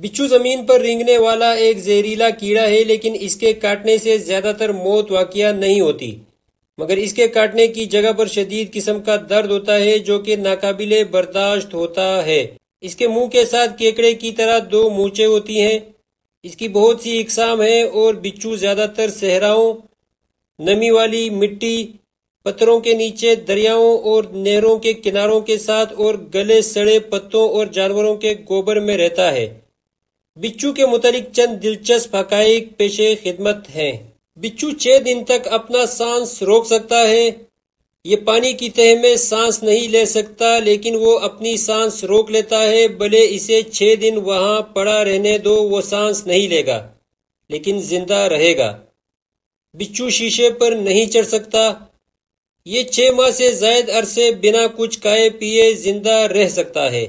बिच्छू जमीन पर रिंगने वाला एक जहरीला कीड़ा है लेकिन इसके काटने से ज्यादातर मौत वाकिया नहीं होती मगर इसके काटने की जगह पर शदीद किस्म का दर्द होता है जो कि नाकाबिले बर्दाश्त होता है इसके मुंह के साथ केकड़े की तरह दो मूचे होती हैं इसकी बहुत सी इकसाम है और बिच्छू ज्यादातर सहराओं नमी वाली मिट्टी पत्थरों के नीचे दरियाओं और नहरों के किनारों के साथ और गले सड़े पत्तों और जानवरों के गोबर में रहता है बिच्छू के मुतालिक चंद दिलचस्प हक पेशे खिदमत हैं बिच्छू छह दिन तक अपना सांस रोक सकता है ये पानी की तह में सांस नहीं ले सकता लेकिन वो अपनी सांस रोक लेता है भले इसे छह दिन वहां पड़ा रहने दो वो सांस नहीं लेगा लेकिन जिंदा रहेगा बिच्छू शीशे पर नहीं चढ़ सकता ये छह माह से जायद अरसे बिना कुछ खाए पिए जिंदा रह सकता है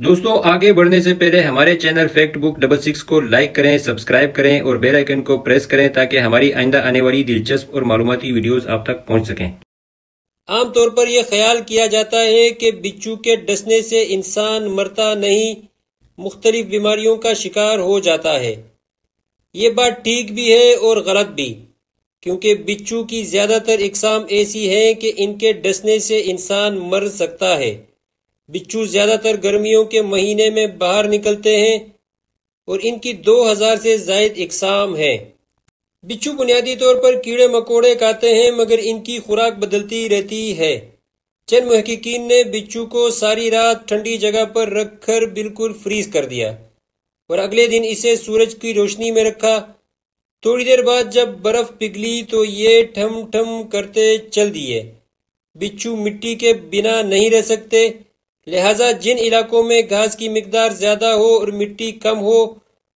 दोस्तों आगे बढ़ने से पहले हमारे channel fact book double six को लाइक करें सब्सक्राइब करें और बेल आइकन को प्रेस करें ताकि हमारी आइंदा आने वाली दिलचस्प और मालूमती वीडियोस आप तक पहुंच सकें आमतौर पर यह ख्याल किया जाता है कि बिच्छू के डसने से इंसान मरता नहीं मुख्तलिफ बीमारियों का शिकार हो जाता है ये बात ठीक भी है और गलत भी क्योंकि बिच्छू की ज़्यादातर इकसाम ऐसी है कि इनके डसने से इंसान मर सकता है बिच्छू ज्यादातर गर्मियों के महीने में बाहर निकलते हैं और इनकी 2000 से जायद इकसाम है बिच्छू बुनियादी तौर पर कीड़े मकोड़े खाते हैं मगर इनकी खुराक बदलती रहती है चंद महकिन ने बिच्छू को सारी रात ठंडी जगह पर रखकर बिल्कुल फ्रीज कर दिया और अगले दिन इसे सूरज की रोशनी में रखा थोड़ी देर बाद जब बर्फ पिघली तो ये ठम ठम करते चल दिए बिच्छू मिट्टी के बिना नहीं रह सकते लिहाजा जिन इलाकों में घास की मकदार ज़्यादा हो और मिट्टी कम हो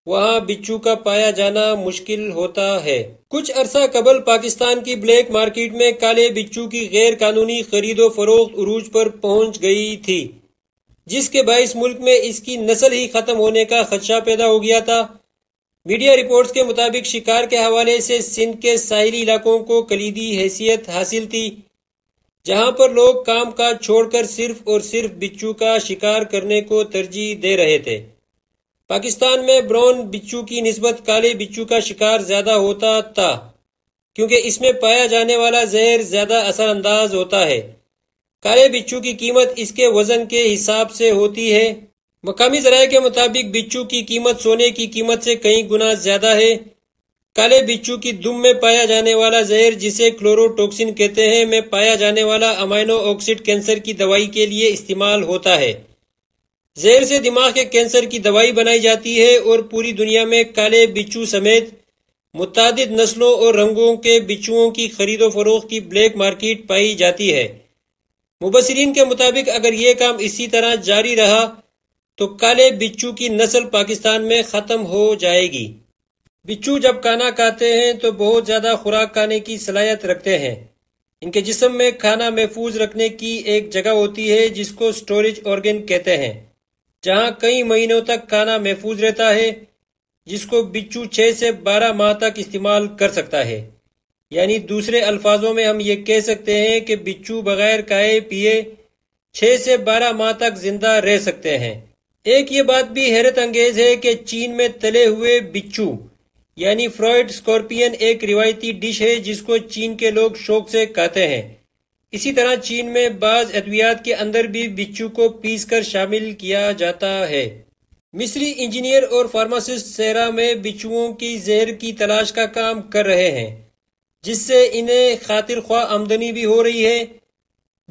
वहाँ बिच्छू का पाया जाना मुश्किल होता है कुछ अरसा कबल पाकिस्तान की ब्लैक मार्केट में काले बिच्छू की गैर कानूनी खरीदो फरोख्त उरूज पर पहुंच गई थी जिसके बायस मुल्क में इसकी नस्ल ही खत्म होने का खदशा पैदा हो गया था मीडिया रिपोर्ट्स के मुताबिक शिकार के हवाले से सिंध के साहली इलाकों को कलीदी हैसियत हासिल थी जहां पर लोग काम काज छोड़कर सिर्फ और सिर्फ बिच्छू का शिकार करने को तरजीह दे रहे थे पाकिस्तान में ब्राउन बिच्छू की नस्बत काले बिच्छू का शिकार ज्यादा होता था क्योंकि इसमें पाया जाने वाला जहर ज्यादा असरअंदाज होता है काले बिच्छू की कीमत इसके वजन के हिसाब से होती है मकामी जराये के मुताबिक बिच्छू की कीमत सोने की कीमत से कई गुना ज्यादा है काले बिच्छू की दुम में पाया जाने वाला जहर जिसे क्लोरोटोक्सिन कहते हैं में पाया जाने वाला अमाइनो ऑक्सीड कैंसर की दवाई के लिए इस्तेमाल होता है जहर से दिमाग के कैंसर की दवाई बनाई जाती है और पूरी दुनिया में काले बिच्छू समेत मुताद नस्लों और रंगों के बिच्छुओं की खरीदो फरोख की ब्लैक मार्केट पाई जाती है मुबसरीन के मुताबिक अगर ये काम इसी तरह जारी रहा तो काले बिच्छू की नस्ल पाकिस्तान में ख़त्म हो जाएगी बिच्छू जब खाना खाते हैं तो बहुत ज्यादा खुराक खाने की सलाहियत रखते हैं इनके जिस्म में खाना महफूज रखने की एक जगह होती है जिसको स्टोरेज ऑर्गेन कहते हैं जहां कई महीनों तक खाना महफूज रहता है जिसको बिच्छू छह से बारह माह तक इस्तेमाल कर सकता है यानी दूसरे अल्फाजों में हम ये कह सकते हैं कि बिच्छू बगैर खाए पिए छह से बारह माह तक जिंदा रह सकते हैं एक ये बात भी हैरत अंगेज है कि चीन में तले हुए बिच्छू यानी फ्रॉइड स्कॉर्पियन एक रिवायती डिश है जिसको चीन के लोग शौक से खाते हैं इसी तरह चीन में बाज अद्वियात के अंदर भी बिच्छू को पीस कर शामिल किया जाता है मिस्री इंजीनियर और फार्मासिस्ट सेरा में बिच्छुओं की जहर की तलाश का काम कर रहे हैं जिससे इन्हें खातिर ख्वा आमदनी भी हो रही है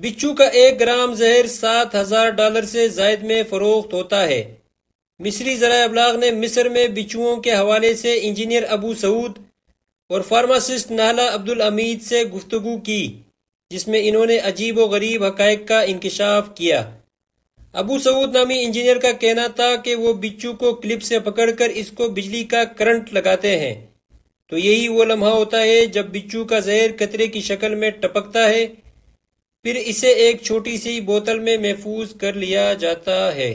बिच्छू का एक ग्राम जहर सात हजार डॉलर से जायद में फरोख्त होता है मिस्री ज़रा अबलाग ने मिस्र में बिचुओं के हवाले से इंजीनियर अबू सऊद और फार्मासिस्ट नाला अब्दुल अमीद से गुफ्तु की जिसमें इन्होंने अजीब व गरीब हक़ का इंकशाफ किया अबू सऊद नामी इंजीनियर का कहना था कि वो बिच्छू को क्लिप से पकड़कर इसको बिजली का करंट लगाते हैं तो यही वो लम्हा होता है जब बिच्छू का जहर कतरे की शक्ल में टपकता है फिर इसे एक छोटी सी बोतल में महफूज कर लिया जाता है